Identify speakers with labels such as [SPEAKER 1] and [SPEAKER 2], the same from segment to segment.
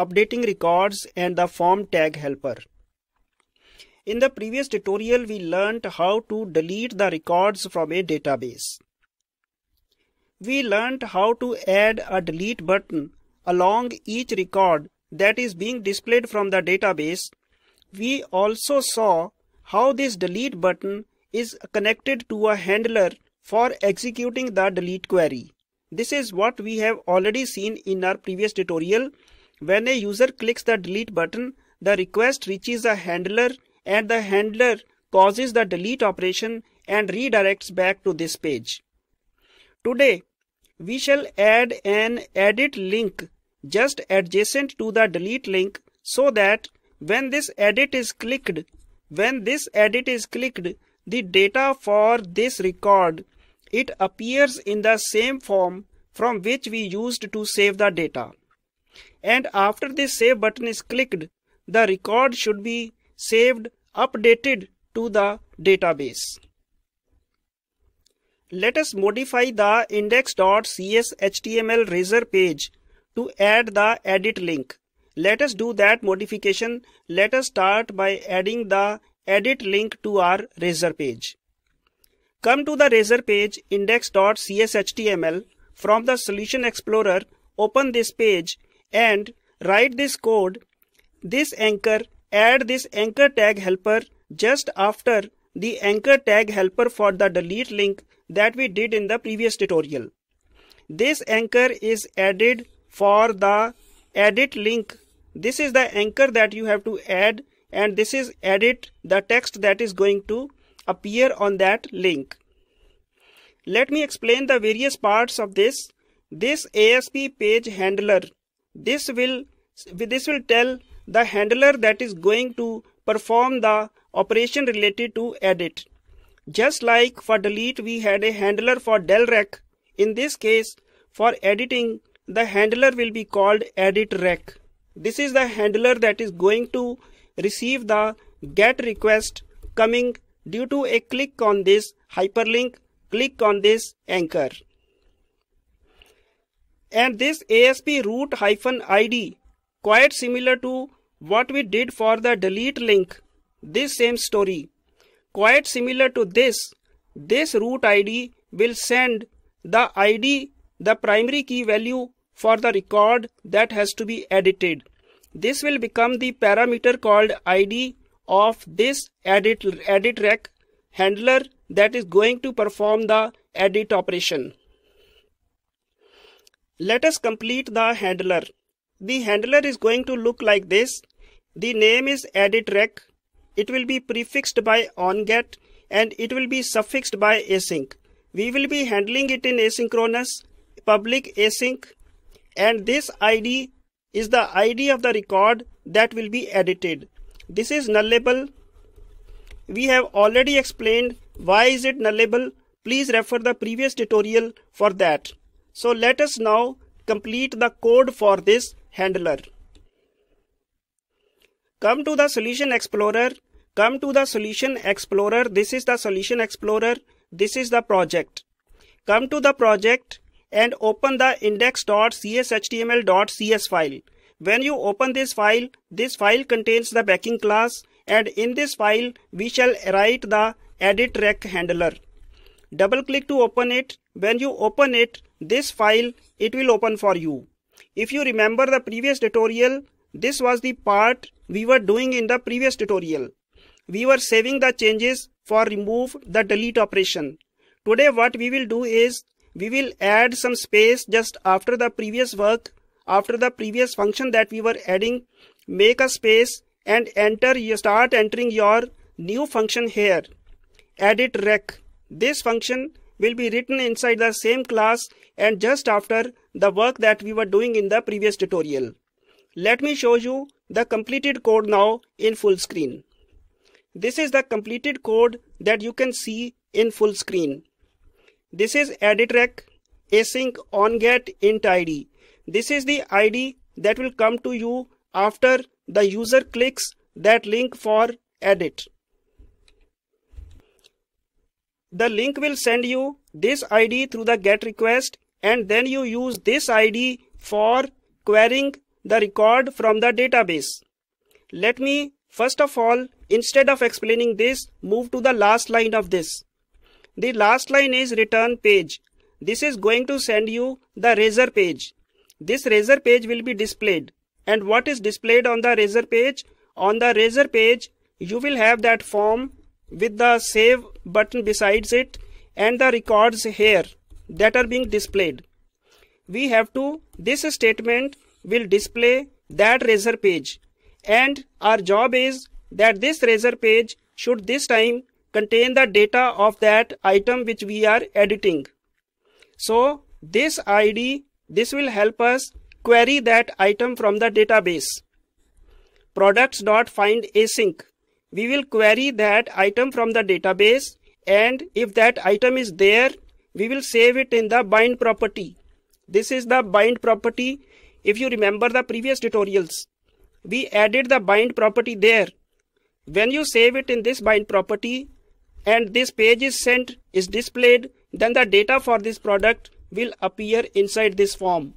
[SPEAKER 1] updating records and the form tag helper. In the previous tutorial, we learned how to delete the records from a database. We learned how to add a delete button along each record that is being displayed from the database. We also saw how this delete button is connected to a handler for executing the delete query. This is what we have already seen in our previous tutorial when a user clicks the delete button, the request reaches the handler and the handler causes the delete operation and redirects back to this page. Today, we shall add an edit link just adjacent to the delete link so that when this edit is clicked, when this edit is clicked, the data for this record, it appears in the same form from which we used to save the data and after the save button is clicked, the record should be saved updated to the database. Let us modify the index.cshtml razor page to add the edit link. Let us do that modification. Let us start by adding the edit link to our razor page. Come to the razor page index.cshtml From the solution explorer, open this page and write this code, this anchor, add this anchor tag helper just after the anchor tag helper for the delete link that we did in the previous tutorial. This anchor is added for the edit link. This is the anchor that you have to add and this is edit the text that is going to appear on that link. Let me explain the various parts of this. This ASP page handler this will, this will tell the handler that is going to perform the operation related to edit. Just like for delete we had a handler for delrec, in this case for editing the handler will be called edit rec. This is the handler that is going to receive the get request coming due to a click on this hyperlink, click on this anchor and this ASP root hyphen ID quite similar to what we did for the delete link this same story quite similar to this this root ID will send the ID the primary key value for the record that has to be edited this will become the parameter called ID of this edit edit rec handler that is going to perform the edit operation let us complete the handler. The handler is going to look like this. The name is editRec. It will be prefixed by onget and it will be suffixed by async. We will be handling it in asynchronous public async and this ID is the ID of the record that will be edited. This is nullable. We have already explained why is it nullable. Please refer the previous tutorial for that. So let us now complete the code for this handler. Come to the solution explorer. Come to the solution explorer. This is the solution explorer. This is the project. Come to the project and open the index.cshtml.cs file. When you open this file, this file contains the backing class and in this file we shall write the edit rec handler double click to open it. When you open it, this file, it will open for you. If you remember the previous tutorial, this was the part we were doing in the previous tutorial. We were saving the changes for remove the delete operation. Today what we will do is, we will add some space just after the previous work, after the previous function that we were adding, make a space and enter, start entering your new function here. Edit rec this function will be written inside the same class and just after the work that we were doing in the previous tutorial. Let me show you the completed code now in full screen. This is the completed code that you can see in full screen. This is editrec async onget int id. This is the id that will come to you after the user clicks that link for edit. The link will send you this ID through the get request and then you use this ID for querying the record from the database. Let me first of all, instead of explaining this, move to the last line of this. The last line is return page. This is going to send you the razor page. This razor page will be displayed. And what is displayed on the razor page? On the razor page, you will have that form with the save button besides it and the records here that are being displayed. We have to, this statement will display that razor page and our job is that this razor page should this time contain the data of that item which we are editing. So this ID, this will help us query that item from the database. Products dot find async we will query that item from the database and if that item is there, we will save it in the bind property. This is the bind property. If you remember the previous tutorials, we added the bind property there. When you save it in this bind property and this page is sent, is displayed, then the data for this product will appear inside this form.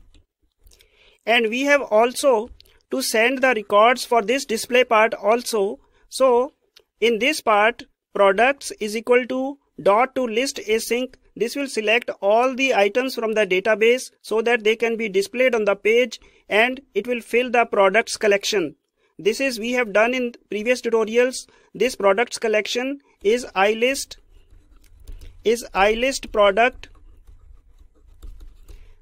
[SPEAKER 1] And we have also to send the records for this display part also so in this part, products is equal to dot to list async. This will select all the items from the database so that they can be displayed on the page and it will fill the products collection. This is we have done in previous tutorials. This products collection is ilist is ilist product.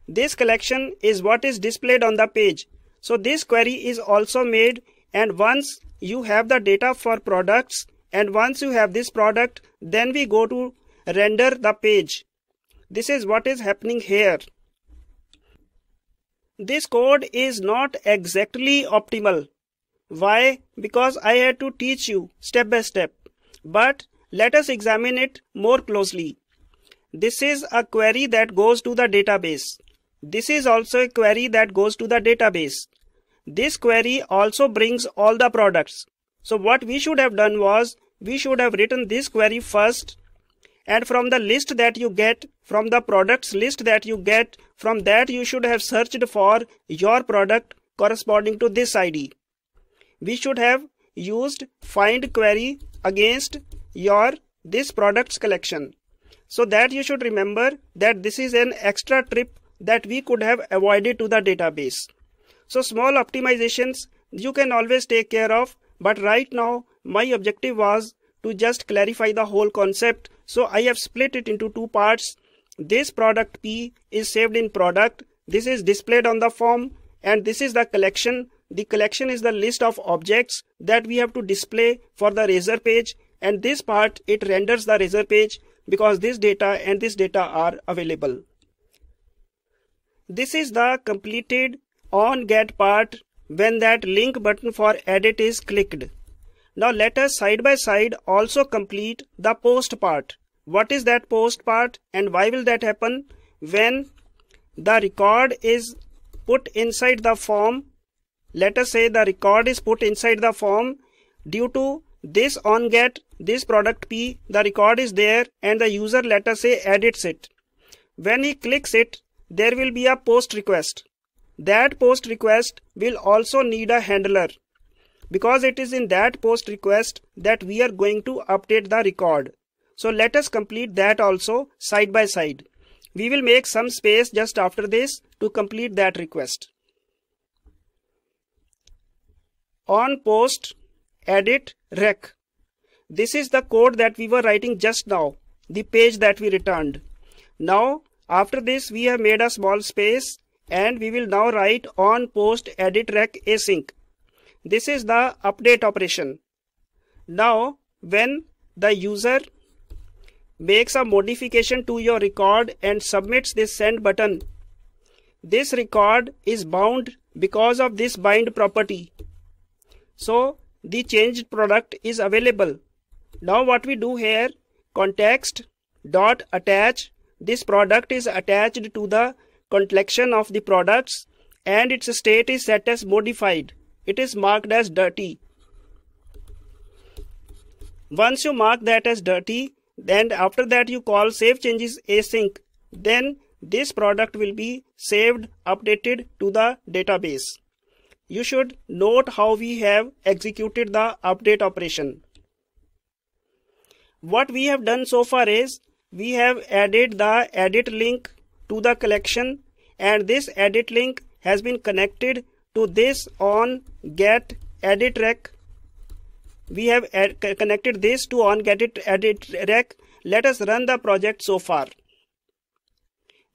[SPEAKER 1] This collection is what is displayed on the page. So this query is also made and once you have the data for products and once you have this product then we go to render the page this is what is happening here this code is not exactly optimal why because i had to teach you step by step but let us examine it more closely this is a query that goes to the database this is also a query that goes to the database this query also brings all the products. So what we should have done was we should have written this query first and from the list that you get, from the products list that you get, from that you should have searched for your product corresponding to this ID. We should have used find query against your this products collection. So that you should remember that this is an extra trip that we could have avoided to the database. So small optimizations you can always take care of. But right now, my objective was to just clarify the whole concept. So I have split it into two parts. This product P is saved in product. This is displayed on the form and this is the collection. The collection is the list of objects that we have to display for the razor page and this part it renders the razor page because this data and this data are available. This is the completed on get part when that link button for edit is clicked. Now let us side by side also complete the post part. What is that post part and why will that happen? When the record is put inside the form, let us say the record is put inside the form due to this on get this product p the record is there and the user let us say edits it when he clicks it there will be a post request that post request will also need a handler because it is in that post request that we are going to update the record. So let us complete that also side by side. We will make some space just after this to complete that request. On post edit rec. This is the code that we were writing just now, the page that we returned. Now after this we have made a small space and we will now write on post edit rec async. This is the update operation. Now when the user makes a modification to your record and submits this send button, this record is bound because of this bind property. So the changed product is available. Now what we do here, context dot attach. This product is attached to the complexion of the products and its state is set as modified. It is marked as dirty. Once you mark that as dirty, then after that you call save changes async. Then this product will be saved, updated to the database. You should note how we have executed the update operation. What we have done so far is we have added the edit link to the collection and this edit link has been connected to this on get edit rec we have connected this to on get it edit rec let us run the project so far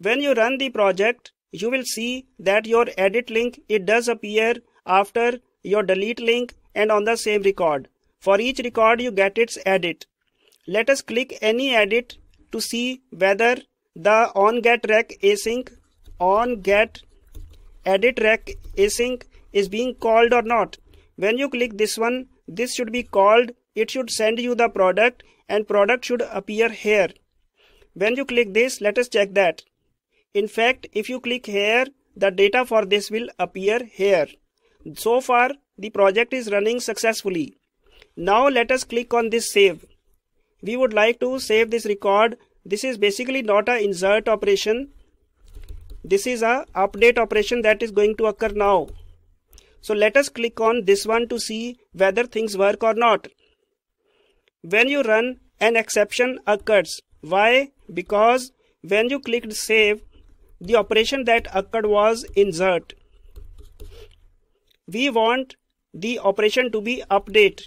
[SPEAKER 1] when you run the project you will see that your edit link it does appear after your delete link and on the same record for each record you get its edit let us click any edit to see whether the on get rec async on get edit rec async is being called or not when you click this one this should be called it should send you the product and product should appear here when you click this let us check that in fact if you click here the data for this will appear here so far the project is running successfully now let us click on this save we would like to save this record this is basically not a insert operation this is a update operation that is going to occur now so let us click on this one to see whether things work or not when you run an exception occurs why because when you clicked save the operation that occurred was insert we want the operation to be update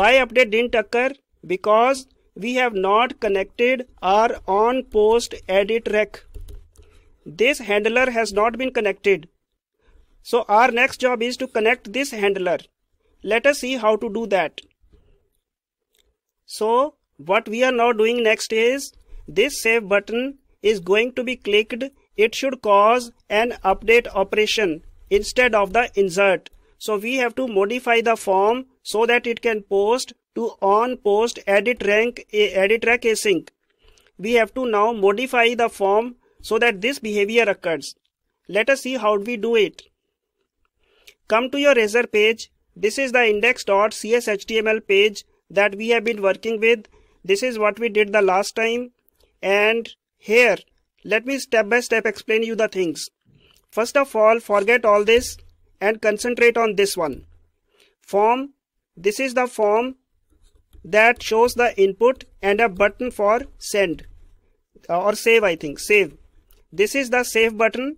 [SPEAKER 1] why update didn't occur because we have not connected our on post edit rec. This handler has not been connected. So our next job is to connect this handler. Let us see how to do that. So what we are now doing next is this save button is going to be clicked. It should cause an update operation instead of the insert. So we have to modify the form so that it can post to on post edit rank eh, edit rank async we have to now modify the form so that this behavior occurs let us see how we do it come to your razor page this is the index.cshtml page that we have been working with this is what we did the last time and here let me step by step explain you the things first of all forget all this and concentrate on this one form this is the form that shows the input and a button for send uh, or save I think save this is the save button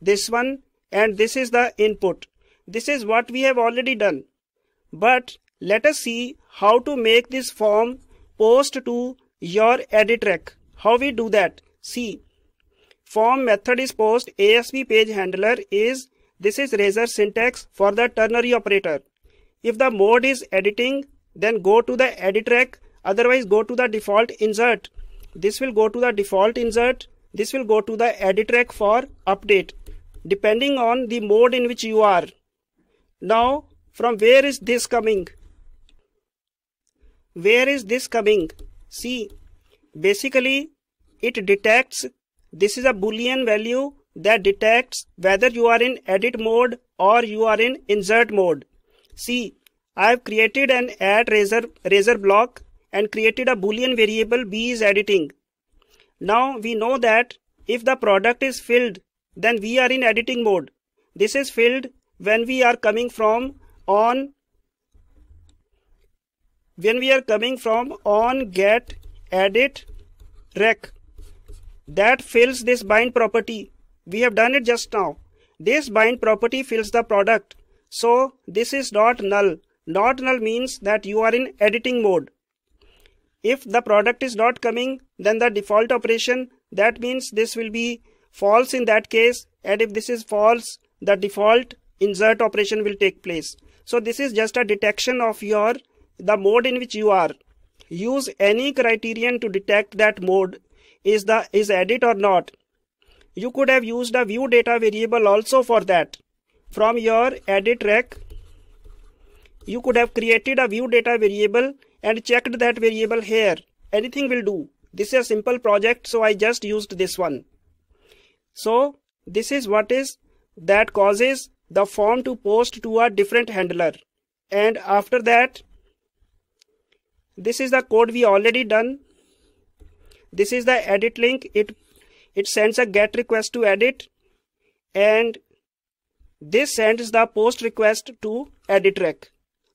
[SPEAKER 1] this one and this is the input this is what we have already done but let us see how to make this form post to your edit rec. how we do that see form method is post asp page handler is this is razor syntax for the ternary operator if the mode is editing then go to the edit track otherwise go to the default insert this will go to the default insert this will go to the edit track for update depending on the mode in which you are now from where is this coming where is this coming see basically it detects this is a boolean value that detects whether you are in edit mode or you are in insert mode see I have created an add razor, razor block and created a boolean variable b is editing. Now we know that if the product is filled, then we are in editing mode. This is filled when we are coming from on when we are coming from on get edit rec that fills this bind property. We have done it just now. This bind property fills the product. So this is not null. Dot null means that you are in editing mode. If the product is not coming, then the default operation, that means this will be false in that case. And if this is false, the default insert operation will take place. So this is just a detection of your, the mode in which you are. Use any criterion to detect that mode is the, is edit or not. You could have used a view data variable also for that from your edit rec you could have created a view data variable and checked that variable here. Anything will do. This is a simple project, so I just used this one. So this is what is that causes the form to post to a different handler. And after that, this is the code we already done. This is the edit link. It, it sends a get request to edit and this sends the post request to edit rec.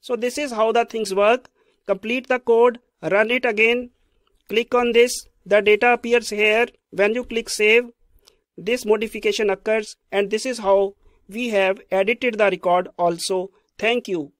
[SPEAKER 1] So this is how the things work. Complete the code, run it again, click on this, the data appears here. When you click save, this modification occurs and this is how we have edited the record also. Thank you.